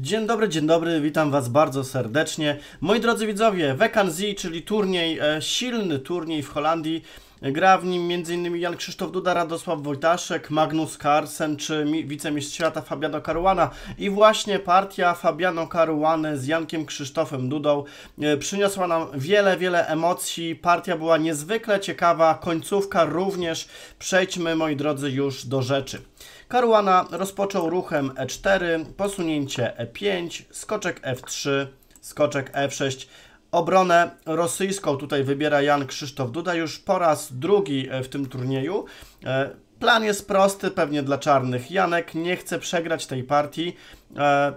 Dzień dobry, dzień dobry, witam Was bardzo serdecznie. Moi drodzy widzowie, Wekan Z, czyli turniej, e, silny turniej w Holandii. Gra w nim m.in. Jan Krzysztof Duda, Radosław Wojtaszek, Magnus Carlsen czy wicemistrz świata Fabiano Caruana. I właśnie partia Fabiano Caruany z Jankiem Krzysztofem Dudą e, przyniosła nam wiele, wiele emocji. Partia była niezwykle ciekawa, końcówka również. Przejdźmy, moi drodzy, już do rzeczy. Karuana rozpoczął ruchem e4, posunięcie e5, skoczek f3, skoczek f6. Obronę rosyjską tutaj wybiera Jan Krzysztof Duda już po raz drugi e, w tym turnieju. E, plan jest prosty, pewnie dla czarnych. Janek nie chce przegrać tej partii. E,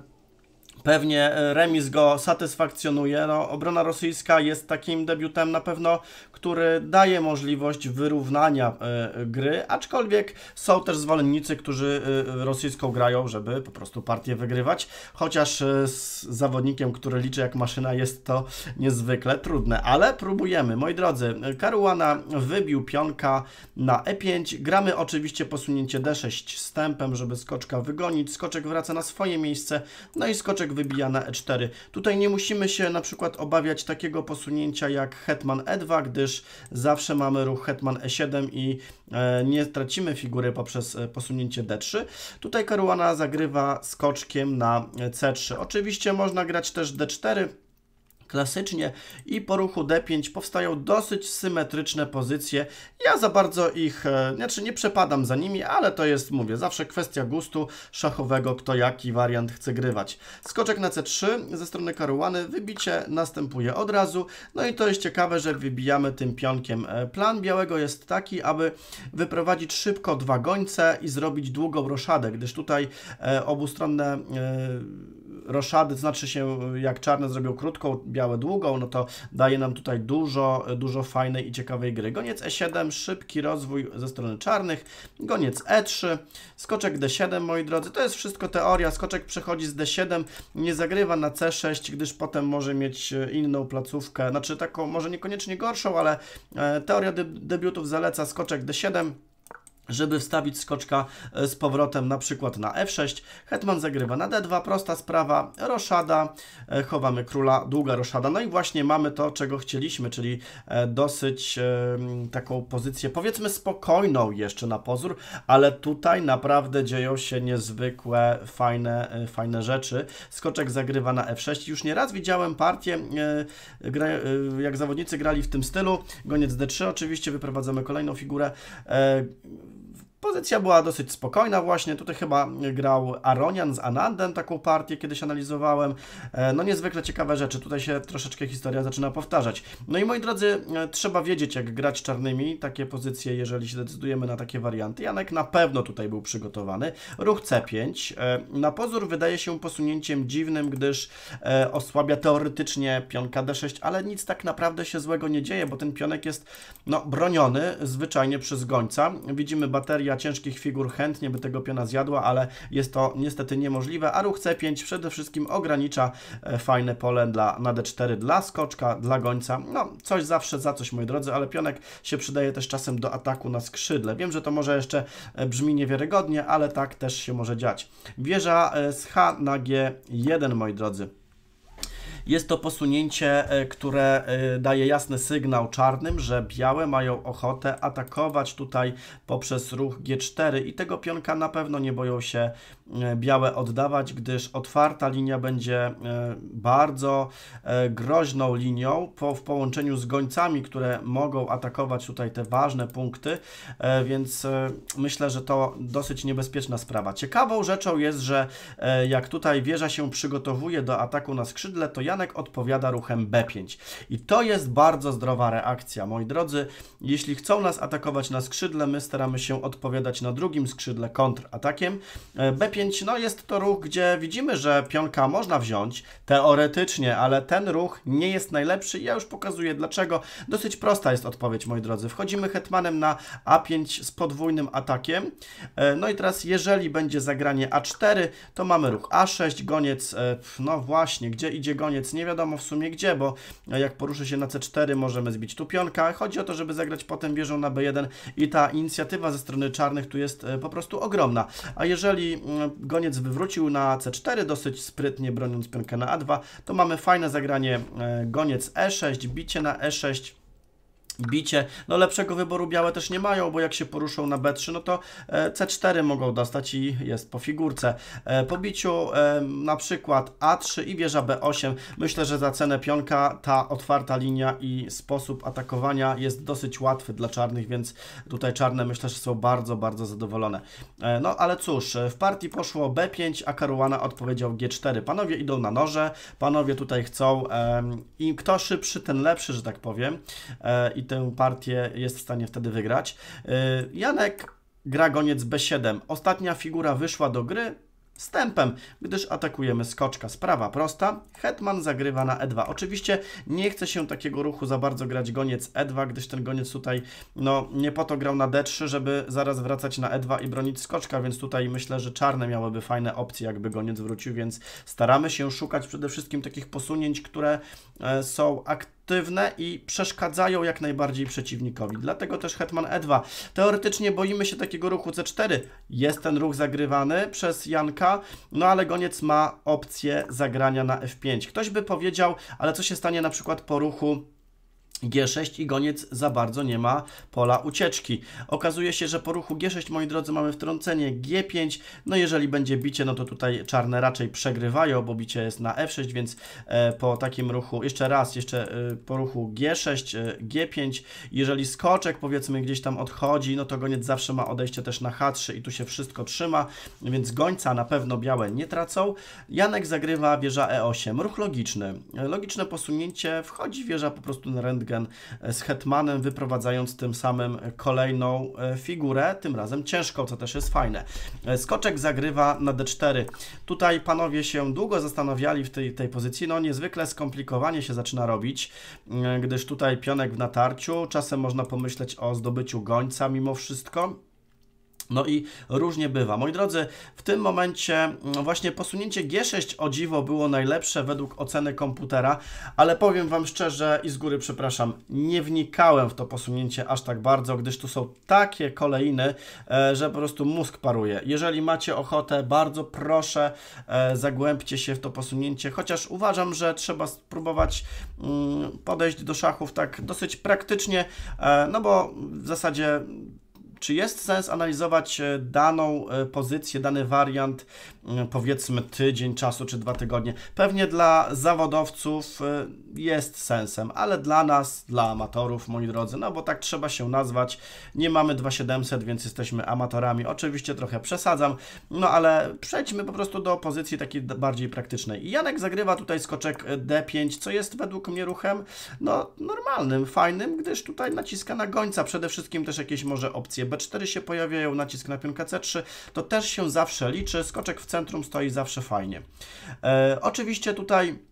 Pewnie e, remis go satysfakcjonuje. No, obrona rosyjska jest takim debiutem na pewno, który daje możliwość wyrównania e, gry, aczkolwiek są też zwolennicy, którzy e, rosyjską grają, żeby po prostu partię wygrywać. Chociaż z zawodnikiem, który liczy jak maszyna, jest to niezwykle trudne, ale próbujemy. Moi drodzy, Karuana wybił pionka na E5. Gramy oczywiście posunięcie D6 stępem, żeby skoczka wygonić. Skoczek wraca na swoje miejsce, no i skoczek pionek wybija na e4. Tutaj nie musimy się na przykład obawiać takiego posunięcia jak hetman e2, gdyż zawsze mamy ruch hetman e7 i e, nie tracimy figury poprzez e, posunięcie d3. Tutaj Karuana zagrywa skoczkiem na e, c3. Oczywiście można grać też d4, klasycznie i po ruchu D5 powstają dosyć symetryczne pozycje. Ja za bardzo ich, e, znaczy nie przepadam za nimi, ale to jest, mówię, zawsze kwestia gustu szachowego, kto jaki wariant chce grywać. Skoczek na C3 ze strony karuany wybicie następuje od razu. No i to jest ciekawe, że wybijamy tym pionkiem. E, plan białego jest taki, aby wyprowadzić szybko dwa gońce i zrobić długą roszadę, gdyż tutaj e, obustronne roszady, to znaczy się jak czarne zrobią krótką, białe długą, no to daje nam tutaj dużo, dużo fajnej i ciekawej gry. Goniec E7, szybki rozwój ze strony czarnych, goniec E3, skoczek D7, moi drodzy, to jest wszystko teoria, skoczek przechodzi z D7, nie zagrywa na C6, gdyż potem może mieć e, inną placówkę, znaczy taką może niekoniecznie gorszą, ale e, teoria debiutów zaleca skoczek D7, żeby wstawić skoczka e, z powrotem na przykład na f6, hetman zagrywa na d2, prosta sprawa, roszada, e, chowamy króla, długa roszada, no i właśnie mamy to, czego chcieliśmy, czyli e, dosyć taką pozycję, powiedzmy spokojną jeszcze na pozór, ale tutaj naprawdę dzieją się niezwykłe, fajne, fajne rzeczy. Skoczek zagrywa na f6, już nieraz widziałem partię, jak zawodnicy grali w tym stylu, goniec d3 oczywiście, wyprowadzamy kolejną figurę, Pozycja była dosyć spokojna właśnie, tutaj chyba grał Aronian z Anandem, taką partię kiedyś analizowałem. E, no niezwykle ciekawe rzeczy, tutaj się troszeczkę historia zaczyna powtarzać. No i moi drodzy, e, trzeba wiedzieć jak grać czarnymi, takie pozycje, jeżeli się decydujemy na takie warianty. Janek na pewno tutaj był przygotowany. Ruch C5, e, na pozór wydaje się posunięciem dziwnym, gdyż osłabia teoretycznie pionka D6, ale nic tak naprawdę się złego nie dzieje, bo ten pionek jest no, broniony zwyczajnie przez gońca. Widzimy baterię Armia ciężkich figur chętnie by tego piona zjadła, ale jest to niestety niemożliwe, a ruch C5 przede wszystkim ogranicza e, fajne pole dla, na D4 dla skoczka, dla gońca. No, coś zawsze za coś, moi drodzy, ale pionek się przydaje też czasem do ataku na skrzydle. Wiem, że to może jeszcze e, brzmi niewiarygodnie, ale tak też się może dziać. Wieża e, z H na G1, moi drodzy. Jest to posunięcie, e, które e, daje jasny sygnał czarnym, że białe mają ochotę atakować tutaj poprzez ruch G4 i tego pionka na pewno nie boją się e, białe oddawać, gdyż otwarta linia będzie bardzo groźną linią po, w połączeniu z gońcami, które mogą atakować tutaj te ważne punkty, więc myślę, że to dosyć niebezpieczna sprawa. Ciekawą rzeczą jest, że jak tutaj wieża się przygotowuje do ataku na skrzydle, to ja odpowiada ruchem B5. I to jest bardzo zdrowa reakcja, moi drodzy. Jeśli chcą nas atakować na skrzydle, my staramy się odpowiadać na drugim skrzydle kontratakiem. E, B5 no, jest to ruch, gdzie widzimy, że pionka można wziąć teoretycznie, ale ten ruch nie jest najlepszy. Ja już pokazuję dlaczego. Dosyć prosta jest odpowiedź, moi drodzy. Wchodzimy hetmanem na A5 z podwójnym atakiem. E, no i teraz, jeżeli będzie zagranie A4, to mamy ruch A6, goniec, e, no właśnie, gdzie idzie goniec? koniec nie wiadomo w sumie gdzie, bo jak poruszy się na C4 możemy zbić tu pionka. Chodzi o to, żeby zagrać potem wieżą na B1 i ta inicjatywa ze strony czarnych tu jest e, po prostu ogromna. A jeżeli goniec wywrócił na C4 dosyć sprytnie broniąc pionkę na A2, to mamy fajne zagranie e, goniec E6, bicie na E6, bicie. No lepszego wyboru białe też nie mają, bo jak się poruszą na B3, no to e, C4 mogą dostać i jest po figurce. E, po biciu e, na przykład A3 i wieża B8, myślę, że za cenę pionka ta otwarta linia i sposób atakowania jest dosyć łatwy dla czarnych, więc tutaj czarne myślę, że są bardzo, bardzo zadowolone. No ale cóż, w partii poszło B5, a Karuana odpowiedział G4. Panowie idą na noże, panowie tutaj chcą i kto szybszy, ten lepszy, że tak powiem. I tę partię jest w stanie wtedy wygrać. E, Janek gra goniec B7. Ostatnia figura wyszła do gry stępem, gdyż atakujemy skoczka. Sprawa prosta, hetman zagrywa na E2. Oczywiście nie chce się takiego ruchu za bardzo grać goniec E2, gdyż ten goniec tutaj no, nie po to grał na D3, żeby zaraz wracać na E2 i bronić skoczka, więc tutaj myślę, że czarne miałyby fajne opcje, jakby goniec wrócił, więc staramy się szukać przede wszystkim takich posunięć, które e, są aktywne sztywne i przeszkadzają jak najbardziej przeciwnikowi. Dlatego też hetman e2. Teoretycznie boimy się takiego ruchu c4. Jest ten ruch zagrywany przez Janka, no ale goniec ma opcję zagrania na f5. Ktoś by powiedział, ale co się stanie na przykład po ruchu G6 i goniec za bardzo nie ma pola ucieczki. Okazuje się, że po ruchu G6, moi drodzy, mamy wtrącenie G5. No jeżeli będzie bicie, no to tutaj czarne raczej przegrywają, bo bicie jest na F6, więc e, po takim ruchu, jeszcze raz, jeszcze e, po ruchu G6, e, G5, jeżeli skoczek powiedzmy gdzieś tam odchodzi, no to goniec zawsze ma odejście też na H3 i tu się wszystko trzyma, więc gońca na pewno białe nie tracą. Janek zagrywa wieża E8, ruch logiczny. Logiczne posunięcie, wchodzi wieża po prostu na rękę Rydgen e, z Hetmanem, wyprowadzając tym samym kolejną e, figurę, tym razem ciężką, co też jest fajne. E, skoczek zagrywa na D4. Tutaj panowie się długo zastanawiali w tej, tej pozycji, no niezwykle skomplikowanie się zaczyna robić, gdyż tutaj pionek w natarciu, czasem można pomyśleć o zdobyciu gońca mimo wszystko, no i różnie bywa. Moi drodzy, w tym momencie mm, właśnie posunięcie G6 o dziwo było najlepsze według oceny komputera, ale powiem Wam szczerze i z góry przepraszam, nie wnikałem w to posunięcie aż tak bardzo, gdyż tu są takie kolejny, e, że po prostu mózg paruje. Jeżeli macie ochotę, bardzo proszę e, zagłębcie się w to posunięcie, chociaż uważam, że trzeba spróbować mm, podejść do szachów tak dosyć praktycznie, e, no bo w zasadzie czy jest sens analizować e, daną e, pozycję, dany wariant, e, powiedzmy tydzień czasu czy dwa tygodnie? Pewnie dla zawodowców jest sensem, ale dla nas, dla amatorów, moi drodzy, no bo tak trzeba się nazwać. Nie mamy 2700, więc jesteśmy amatorami. Oczywiście trochę przesadzam, no ale przejdźmy po prostu do pozycji takiej bardziej praktycznej. Janek zagrywa tutaj skoczek D5, co jest według mnie ruchem no, normalnym, fajnym, gdyż tutaj naciska na gońca. Przede wszystkim też jakieś może opcje B4 się pojawiają, nacisk na pionka C3, to też się zawsze liczy, skoczek w centrum stoi zawsze fajnie. E, oczywiście tutaj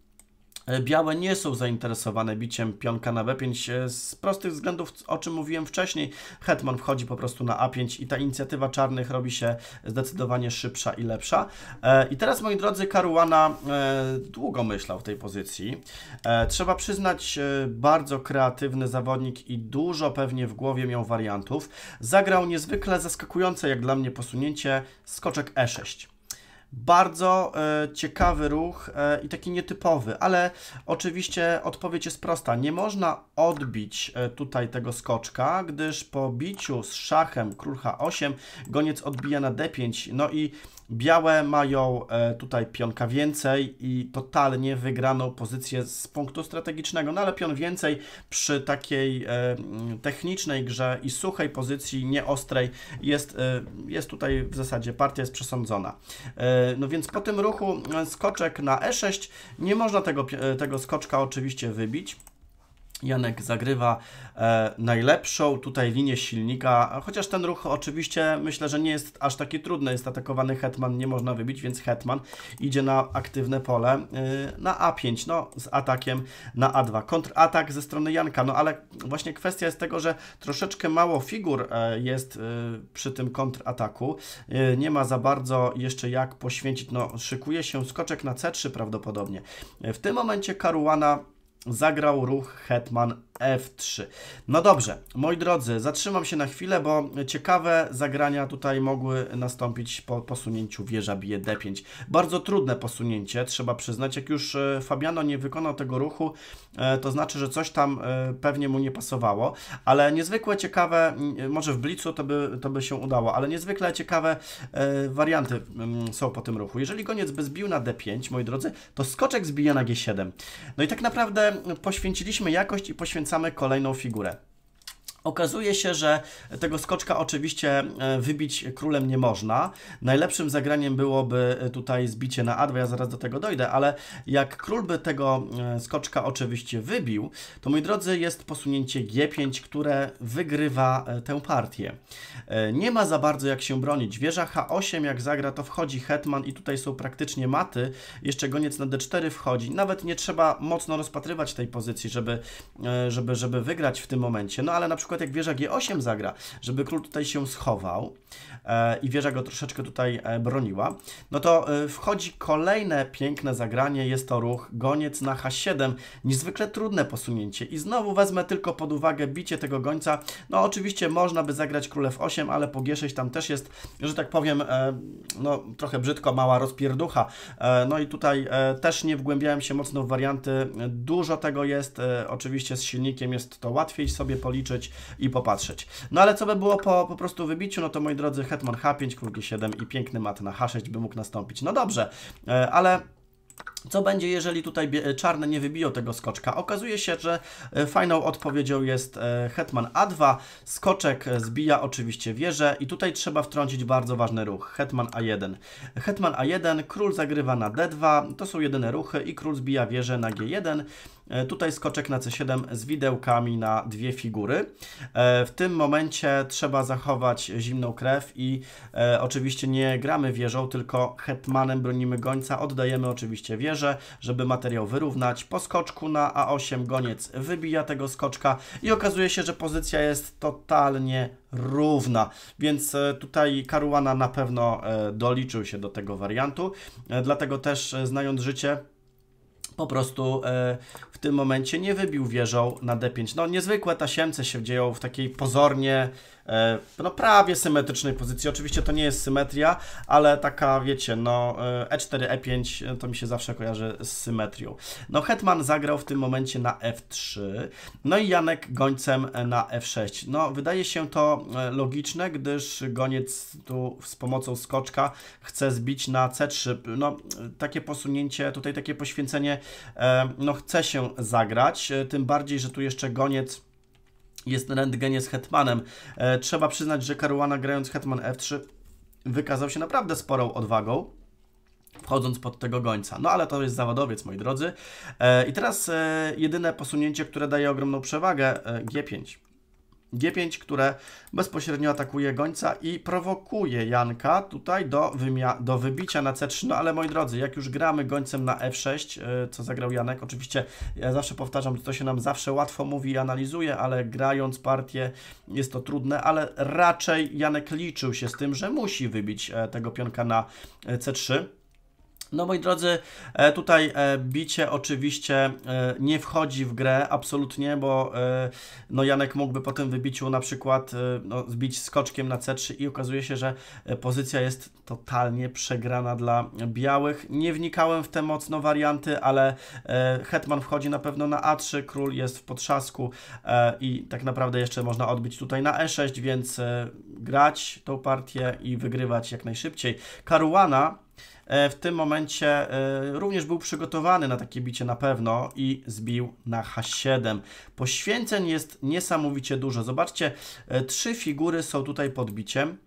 E, białe nie są zainteresowane biciem pionka na b5 e, z prostych względów, o czym mówiłem wcześniej. Hetman wchodzi po prostu na a5 i ta inicjatywa czarnych robi się zdecydowanie szybsza i lepsza. E, I teraz, moi drodzy, Karuana długo myślał w tej pozycji. Trzeba przyznać, bardzo kreatywny zawodnik i dużo pewnie w głowie miał wariantów. Zagrał niezwykle zaskakujące, jak dla mnie, posunięcie skoczek e6. Bardzo e, ciekawy ruch e, i taki nietypowy, ale oczywiście odpowiedź jest prosta. Nie można odbić e, tutaj tego skoczka, gdyż po biciu z szachem król h8 goniec odbija na d5, no i Białe mają e, tutaj pionka więcej i totalnie wygraną pozycję z punktu strategicznego, no ale pion więcej przy takiej e, technicznej grze i suchej pozycji, nieostrej, jest, e, jest tutaj w zasadzie partia jest przesądzona. No więc po tym ruchu skoczek na E6, nie można tego, tego skoczka oczywiście wybić. Janek zagrywa e, najlepszą tutaj linię silnika, chociaż ten ruch oczywiście myślę, że nie jest aż taki trudny. Jest atakowany Hetman, nie można wybić, więc Hetman idzie na aktywne pole e, na A5, no z atakiem na A2. Kontratak ze strony Janka, no ale właśnie kwestia jest tego, że troszeczkę mało figur e, jest e, przy tym kontrataku. Y, nie ma za bardzo jeszcze jak poświęcić, no szykuje się skoczek na C3 prawdopodobnie. w tym momencie Karuana zagrał ruch hetman f3. No dobrze, moi drodzy, zatrzymam się na chwilę, bo ciekawe zagrania tutaj mogły nastąpić po posunięciu wieża bije d5. Bardzo trudne posunięcie, trzeba przyznać. Jak już e, Fabiano nie wykonał tego ruchu, e, to znaczy, że coś tam e, pewnie mu nie pasowało, ale niezwykle ciekawe, może w blicu to by, to by się udało, ale niezwykle ciekawe warianty mm, są po tym ruchu. Jeżeli goniec by zbił na d5, moi drodzy, to skoczek zbija na g7. No i tak naprawdę poświęciliśmy jakość i poświęcamy kolejną figurę. Okazuje się, że tego skoczka oczywiście e, wybić królem nie można. Najlepszym zagraniem byłoby e, tutaj zbicie na a 2 ja zaraz do tego dojdę, ale jak król by tego e, skoczka oczywiście wybił, to moi drodzy jest posunięcie G5, które wygrywa tę partię. Nie ma za bardzo jak się bronić. Wieża H8 jak zagra to wchodzi hetman i tutaj są praktycznie maty. Jeszcze goniec na D4 wchodzi. Nawet nie trzeba mocno rozpatrywać tej pozycji, żeby, żeby, żeby wygrać w tym momencie. No ale na przykład przykład jak wieża G8 zagra, żeby król tutaj się schował e, i wieża go troszeczkę tutaj e, broniła, no to e, wchodzi kolejne piękne zagranie, jest to ruch goniec na H7, niezwykle trudne posunięcie i znowu wezmę tylko pod uwagę bicie tego gońca, no oczywiście można by zagrać król F8, ale po G6 tam też jest, że tak powiem, e, no trochę brzydko, mała rozpierducha, e, no i tutaj e, też nie wgłębiałem się mocno w warianty, dużo tego jest, oczywiście z silnikiem jest to łatwiej sobie policzyć, i popatrzeć. No ale co by było po, po prostu wybiciu, no to moi drodzy hetman h5, król g7 i piękny mat na h6 by mógł nastąpić. No dobrze, e, ale... Co będzie, jeżeli tutaj e, czarne nie wybiją tego skoczka? Okazuje się, że e, fajną odpowiedzią jest hetman a2. Skoczek zbija oczywiście wieżę i tutaj trzeba wtrącić bardzo ważny ruch. Hetman a1. Hetman a1, król zagrywa na d2. To są jedyne ruchy i król zbija wieżę na g1. E, tutaj skoczek na C7 z widełkami na dwie figury. E, w tym momencie trzeba zachować zimną krew i e, oczywiście nie gramy wieżą, tylko hetmanem bronimy gońca. Oddajemy oczywiście wieżę, żeby materiał wyrównać. Po skoczku na A8 goniec wybija tego skoczka i okazuje się, że pozycja jest totalnie równa, więc tutaj Karuana na pewno doliczył się do tego wariantu, dlatego też znając życie po prostu w w tym momencie nie wybił wieżą na D5. No niezwykłe tasiemce się dzieją w takiej pozornie, e, no prawie symetrycznej pozycji. Oczywiście to nie jest symetria, ale taka wiecie, no E4, E5 e e, to mi się zawsze kojarzy z symetrią. No Hetman zagrał w tym momencie na F3, no i Janek gońcem na F6. No wydaje się to logiczne, gdyż goniec tu z pomocą skoczka chce zbić na C3. No takie posunięcie, tutaj takie poświęcenie, no chce się zagrać, e, tym bardziej, że tu jeszcze goniec jest na rentgenie z hetmanem. E, trzeba przyznać, że Karuana grając hetman f3 wykazał się naprawdę sporą odwagą wchodząc pod tego gońca. No ale to jest zawodowiec, moi drodzy. E, I teraz jedyne posunięcie, które daje ogromną przewagę, G5. G5, które bezpośrednio atakuje gońca i prowokuje Janka tutaj do, do wybicia na C3. No ale moi drodzy, jak już gramy gońcem na F6, e, co zagrał Janek, oczywiście ja zawsze powtarzam, że to się nam zawsze łatwo mówi i analizuje, ale grając partię jest to trudne, ale raczej Janek liczył się z tym, że musi wybić e, tego pionka na e, C3. No moi drodzy, e, tutaj e, bicie oczywiście e, nie wchodzi w grę absolutnie, bo no Janek mógłby po tym wybiciu na przykład no, zbić skoczkiem na C3 i okazuje się, że pozycja jest totalnie przegrana dla białych. Nie wnikałem w te mocno warianty, ale hetman wchodzi na pewno na A3, król jest w potrzasku i tak naprawdę jeszcze można odbić tutaj na E6, więc grać tą partię i wygrywać jak najszybciej. Karuana E, w tym momencie e, również był przygotowany na takie bicie na pewno i zbił na H7. Poświęceń jest niesamowicie dużo. Zobaczcie, e, trzy figury są tutaj podbiciem.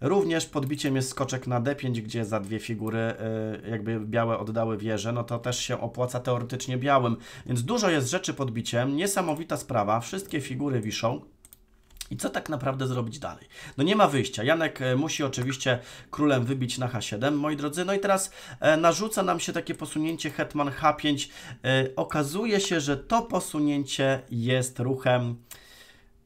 Również podbiciem jest skoczek na D5, gdzie za dwie figury jakby białe oddały wieżę, no to też się opłaca teoretycznie białym. Więc dużo jest rzeczy podbiciem, niesamowita sprawa, wszystkie figury wiszą. I co tak naprawdę zrobić dalej? No nie ma wyjścia. Janek e, musi oczywiście królem wybić na H7, moi drodzy. No i teraz e, narzuca nam się takie posunięcie hetman H5. E, okazuje się, że to posunięcie jest ruchem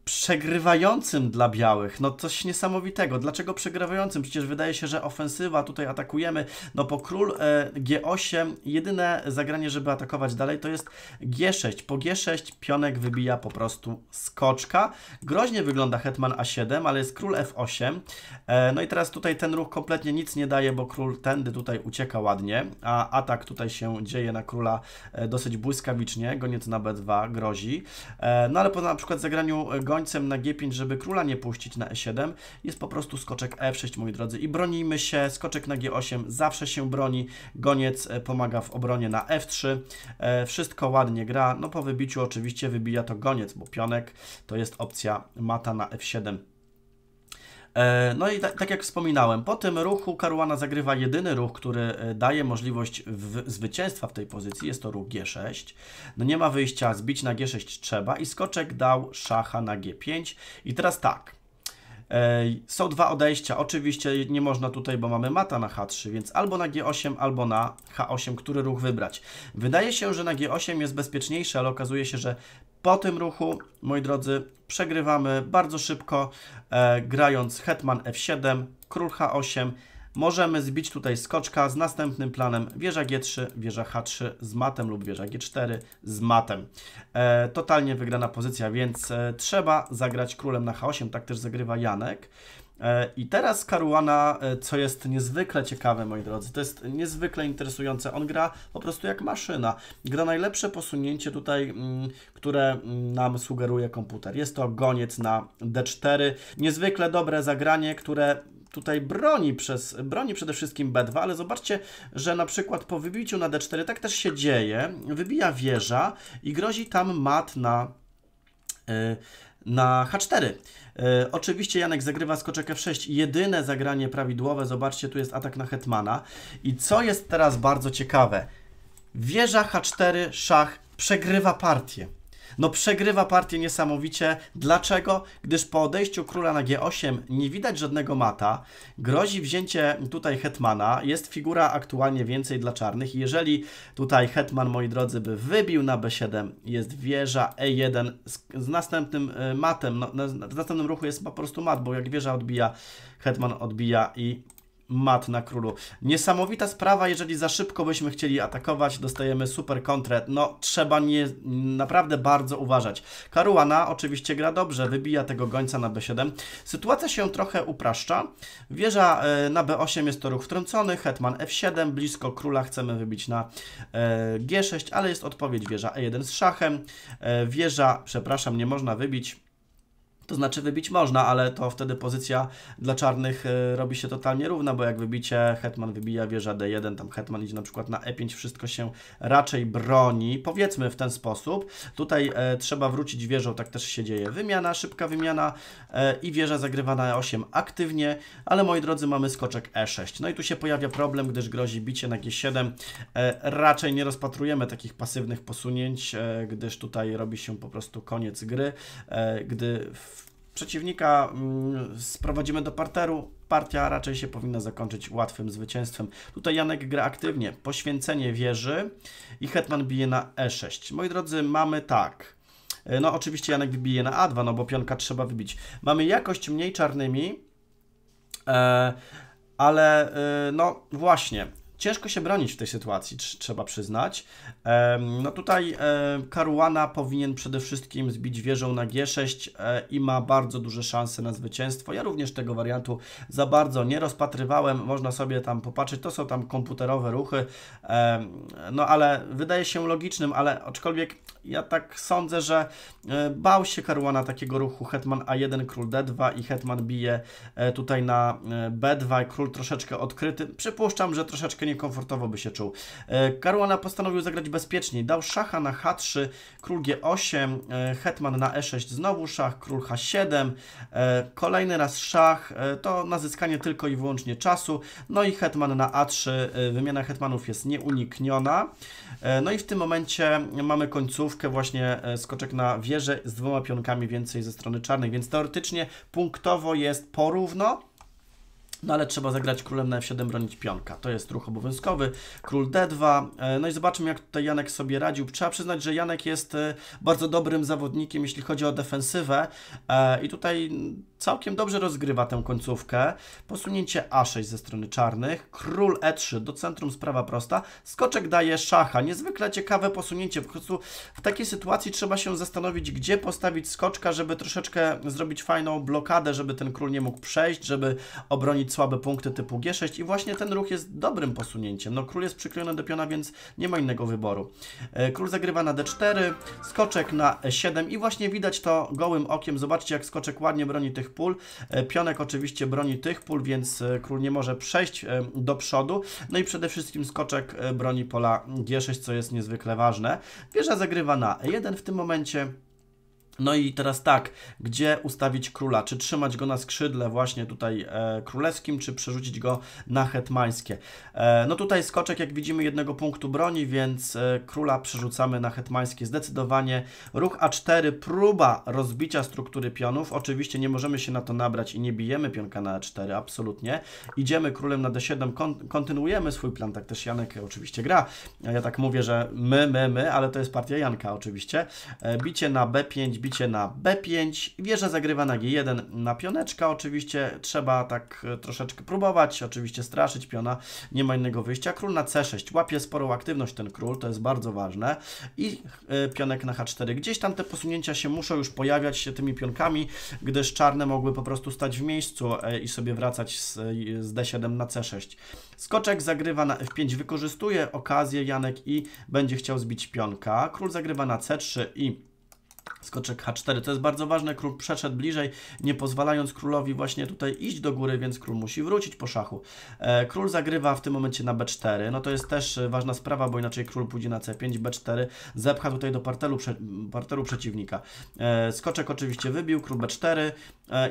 przegrywającym dla białych. No coś niesamowitego. Dlaczego przegrywającym? Przecież wydaje się, że ofensywa, tutaj atakujemy. No po król e, G8 jedyne zagranie, żeby atakować dalej to jest G6. Po G6 pionek wybija po prostu skoczka. Groźnie wygląda hetman A7, ale jest król F8. E, no i teraz tutaj ten ruch kompletnie nic nie daje, bo król tędy tutaj ucieka ładnie, a atak tutaj się dzieje na króla e, dosyć błyskawicznie. Goniec na B2 grozi. No ale po na przykład zagraniu go gońcem na G5, żeby króla nie puścić na E7, jest po prostu skoczek E6, moi drodzy. I bronimy się, skoczek na G8 zawsze się broni, goniec e, pomaga w obronie na F3, e, wszystko ładnie gra, no po wybiciu oczywiście wybija to goniec, bo pionek to jest opcja mata na F7. E, no i tak, tak, jak wspominałem, po tym ruchu Karuana zagrywa jedyny ruch, który e, daje możliwość zwycięstwa w tej pozycji, jest to ruch G6. No nie ma wyjścia, zbić na G6 trzeba i skoczek dał szacha na G5. I teraz tak, e, są dwa odejścia. Oczywiście nie można tutaj, bo mamy mata na H3, więc albo na G8, albo na H8, który ruch wybrać. Wydaje się, że na G8 jest bezpieczniejsze, ale okazuje się, że po tym ruchu, moi drodzy, przegrywamy bardzo szybko, e, grając hetman f7, król h8. Możemy zbić tutaj skoczka z następnym planem wieża g3, wieża h3 z matem lub wieża g4 z matem. E, totalnie wygrana pozycja, więc e, trzeba zagrać królem na h8, tak też zagrywa Janek. E, I teraz Karuana, e, co jest niezwykle ciekawe, moi drodzy, to jest niezwykle interesujące. On gra po prostu jak maszyna. Gra najlepsze posunięcie tutaj, mm, które mm, nam sugeruje komputer. Jest to goniec na D4. Niezwykle dobre zagranie, które tutaj broni, przez, broni przede wszystkim B2, ale zobaczcie, że na przykład po wybiciu na D4 tak też się dzieje, wybija wieża i grozi tam mat na, e, na H4. E, oczywiście Janek zagrywa skoczek f6, jedyne zagranie prawidłowe, zobaczcie, tu jest atak na hetmana. I co jest teraz bardzo ciekawe, wieża h4, szach przegrywa partię. No przegrywa partię niesamowicie. Dlaczego? Gdyż po odejściu króla na G8 nie widać żadnego mata, grozi wzięcie tutaj hetmana, jest figura aktualnie więcej dla czarnych. Jeżeli tutaj hetman, moi drodzy, by wybił na B7, jest wieża E1 z, następnym e, matem, no, na, w następnym ruchu jest po prostu mat, bo jak wieża odbija, hetman odbija i mat na królu. Niesamowita sprawa, jeżeli za szybko byśmy chcieli atakować, dostajemy super kontrę. No, trzeba nie, naprawdę bardzo uważać. Karuana oczywiście gra dobrze, wybija tego gońca na b7. Sytuacja się trochę upraszcza. Wieża e, na b8 jest to ruch wtrącony, hetman f7, blisko króla chcemy wybić na e, g6, ale jest odpowiedź wieża e1 z szachem. E, wieża, przepraszam, nie można wybić to znaczy wybić można, ale to wtedy pozycja dla czarnych e, robi się totalnie równa, bo jak wybicie, hetman wybija wieża d1, tam hetman idzie na przykład na e5, wszystko się raczej broni, powiedzmy w ten sposób. Tutaj e, trzeba wrócić wieżą, tak też się dzieje. Wymiana, szybka wymiana e, i wieża zagrywa na e8 aktywnie, ale moi drodzy mamy skoczek e6. No i tu się pojawia problem, gdyż grozi bicie na g7. E, raczej nie rozpatrujemy takich pasywnych posunięć, e, gdyż tutaj robi się po prostu koniec gry, e, gdy w przeciwnika mm, sprowadzimy do parteru, partia raczej się powinna zakończyć łatwym zwycięstwem. Tutaj Janek gra aktywnie, poświęcenie wieży i hetman bije na e6. Moi drodzy, mamy tak. E, no oczywiście Janek wybije na a2, no bo pionka trzeba wybić. Mamy jakość mniej czarnymi, e, ale e, no właśnie, ciężko się bronić w tej sytuacji, trzeba przyznać. No tutaj Karuana e, powinien przede wszystkim zbić wieżą na G6 e, i ma bardzo duże szanse na zwycięstwo. Ja również tego wariantu za bardzo nie rozpatrywałem, można sobie tam popatrzeć, to są tam komputerowe ruchy, no ale wydaje się logicznym, ale aczkolwiek ja tak sądzę, że e, bał się Karuana takiego ruchu hetman A1, król D2 i hetman bije tutaj na B2, król troszeczkę odkryty. Przypuszczam, że troszeczkę nie niekomfortowo by się czuł. Karuana e, postanowił zagrać bezpiecznie. Dał szacha na h3, król g8, e, hetman na e6, znowu szach, król h7, e, kolejny raz szach, to na zyskanie tylko i wyłącznie czasu, no i hetman na a3, wymiana hetmanów jest nieunikniona. No i w tym momencie mamy końcówkę właśnie skoczek na wieżę z dwoma pionkami więcej ze strony czarnej, więc teoretycznie punktowo jest porówno, no ale trzeba zagrać królem na f7, bronić pionka. To jest ruch obowiązkowy. Król d2. E, no i zobaczmy, jak tutaj Janek sobie radził. Trzeba przyznać, że Janek jest e, bardzo dobrym zawodnikiem, jeśli chodzi o defensywę. E, I tutaj całkiem dobrze rozgrywa tę końcówkę. Posunięcie A6 ze strony czarnych, król E3 do centrum, sprawa prosta. Skoczek daje szacha. Niezwykle ciekawe posunięcie. Po prostu w takiej sytuacji trzeba się zastanowić, gdzie postawić skoczka, żeby troszeczkę zrobić fajną blokadę, żeby ten król nie mógł przejść, żeby obronić słabe punkty typu G6 i właśnie ten ruch jest dobrym posunięciem. No król jest przyklejony do piona, więc nie ma innego wyboru. E, król zagrywa na D4, skoczek na E7 i właśnie widać to gołym okiem. Zobaczcie, jak skoczek ładnie broni tych pól. E, Pionek oczywiście broni tych pól, więc e, król nie może przejść e, do przodu. No i przede wszystkim skoczek broni pola G6, co jest niezwykle ważne. Wieża zagrywa na E1 w tym momencie. No i teraz tak, gdzie ustawić króla? Czy trzymać go na skrzydle właśnie tutaj e, królewskim, czy przerzucić go na hetmańskie? E, no tutaj skoczek, jak widzimy, jednego punktu broni, więc e, króla przerzucamy na hetmańskie zdecydowanie. Ruch A4, próba rozbicia struktury pionów. Oczywiście nie możemy się na to nabrać i nie bijemy pionka na A4, absolutnie. Idziemy królem na D7, kon kontynuujemy swój plan, tak też Janek oczywiście gra. Ja tak mówię, że my, my, my, ale to jest partia Janka oczywiście. E, bicie na B5, na b5, wieża zagrywa na g1 na pioneczka, oczywiście trzeba tak e, troszeczkę próbować, oczywiście straszyć piona, nie ma innego wyjścia, król na c6, łapie sporą aktywność ten król, to jest bardzo ważne i e, pionek na h4, gdzieś tam te posunięcia się muszą już pojawiać się tymi pionkami, gdyż czarne mogły po prostu stać w miejscu e, i sobie wracać z, z d7 na c6. Skoczek zagrywa na f5, wykorzystuje okazję Janek i będzie chciał zbić pionka, król zagrywa na c3 i skoczek H4. To jest bardzo ważne, król przeszedł bliżej, nie pozwalając królowi właśnie tutaj iść do góry, więc król musi wrócić po szachu. E, król zagrywa w tym momencie na B4, no to jest też e, ważna sprawa, bo inaczej król pójdzie na C5, B4, zepcha tutaj do partelu, parteru przeciwnika. E, skoczek oczywiście wybił, król B4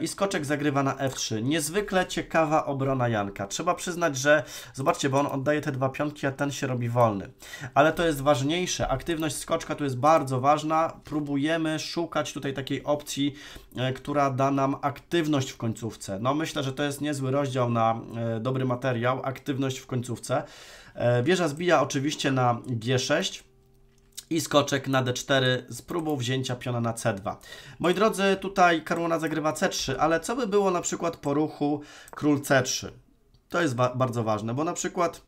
i skoczek zagrywa na F3. Niezwykle ciekawa obrona Janka. Trzeba przyznać, że zobaczcie, bo on oddaje te dwa pionki, a ten się robi wolny. Ale to jest ważniejsze, aktywność skoczka tu jest bardzo ważna, próbujemy będziemy szukać tutaj takiej opcji, e, która da nam aktywność w końcówce. No myślę, że to jest niezły rozdział na e, dobry materiał, aktywność w końcówce. E, wieża zbija oczywiście na G6 i skoczek na d4 z próbą wzięcia piona na c2. Moi drodzy, tutaj karłona zagrywa c3, ale co by było na przykład po ruchu król c3? To jest bardzo ważne, bo na przykład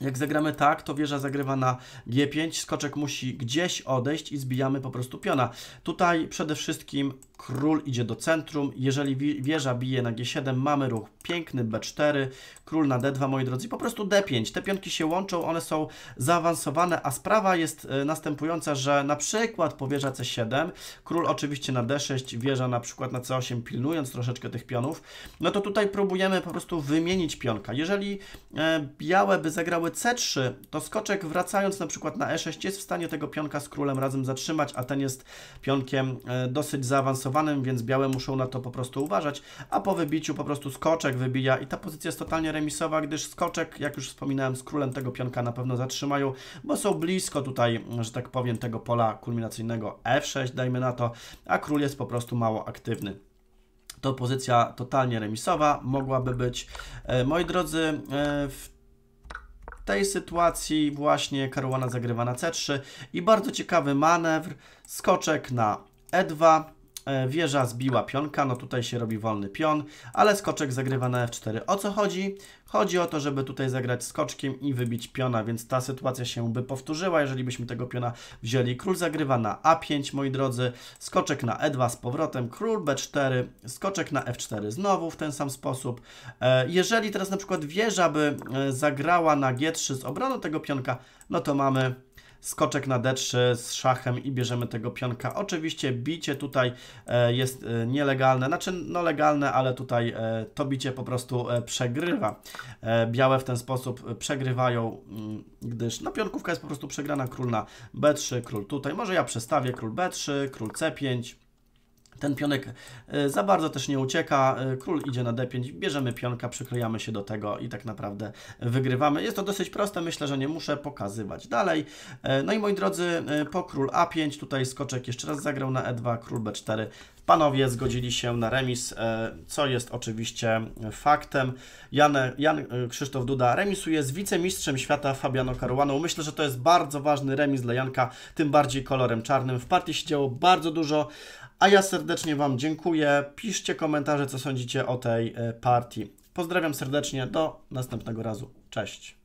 jak zagramy tak, to wieża zagrywa na G5, skoczek musi gdzieś odejść i zbijamy po prostu piona. Tutaj przede wszystkim król idzie do centrum, jeżeli wieża bije na G7, mamy ruch piękny, B4, król na D2, moi drodzy, po prostu D5. Te pionki się łączą, one są zaawansowane, a sprawa jest e, następująca, że na przykład po wieża C7, król oczywiście na D6, wieża na przykład na C8, pilnując troszeczkę tych pionów, no to tutaj próbujemy po prostu wymienić pionka. Jeżeli e, białe by zagrały c3, to skoczek wracając na przykład na e6 jest w stanie tego pionka z królem razem zatrzymać, a ten jest pionkiem e, dosyć zaawansowanym, więc białe muszą na to po prostu uważać, a po wybiciu po prostu skoczek wybija i ta pozycja jest totalnie remisowa, gdyż skoczek, jak już wspominałem, z królem tego pionka na pewno zatrzymają, bo są blisko tutaj, że tak powiem, tego pola kulminacyjnego f6, dajmy na to, a król jest po prostu mało aktywny. To pozycja totalnie remisowa, mogłaby być, e, moi drodzy, e, w tej sytuacji właśnie karłana zagrywa na C3 i bardzo ciekawy manewr, skoczek na E2, E, wieża zbiła pionka, no tutaj się robi wolny pion, ale skoczek zagrywa na f4. O co chodzi? Chodzi o to, żeby tutaj zagrać skoczkiem i wybić piona, więc ta sytuacja się by powtórzyła, jeżeli byśmy tego piona wzięli. Król zagrywa na a5, moi drodzy, skoczek na e2 z powrotem, król b4, skoczek na f4 znowu w ten sam sposób. E, jeżeli teraz na przykład wieża by e, zagrała na g3 z obroną tego pionka, no to mamy skoczek na D3 z szachem i bierzemy tego pionka. Oczywiście bicie tutaj e, jest e, nielegalne, znaczy no legalne, ale tutaj e, to bicie po prostu przegrywa. Białe w ten sposób przegrywają, mm, gdyż no pionkówka jest po prostu przegrana, król na B3, król tutaj. Może ja przestawię król B3, król C5, ten pionek e, za bardzo też nie ucieka, e, król idzie na d5, bierzemy pionka, przyklejamy się do tego i tak naprawdę wygrywamy. Jest to dosyć proste, myślę, że nie muszę pokazywać dalej. E, no i moi drodzy, po król a5, tutaj skoczek jeszcze raz zagrał na e2, król b4, Panowie zgodzili się na remis, e, co jest oczywiście faktem. Jan, Jan e, Krzysztof Duda remisuje z wicemistrzem świata Fabiano Caruaną. Myślę, że to jest bardzo ważny remis dla Janka, tym bardziej kolorem czarnym. W partii się działo bardzo dużo, a ja serdecznie Wam dziękuję. Piszcie komentarze, co sądzicie o tej e, partii. Pozdrawiam serdecznie, do następnego razu. Cześć.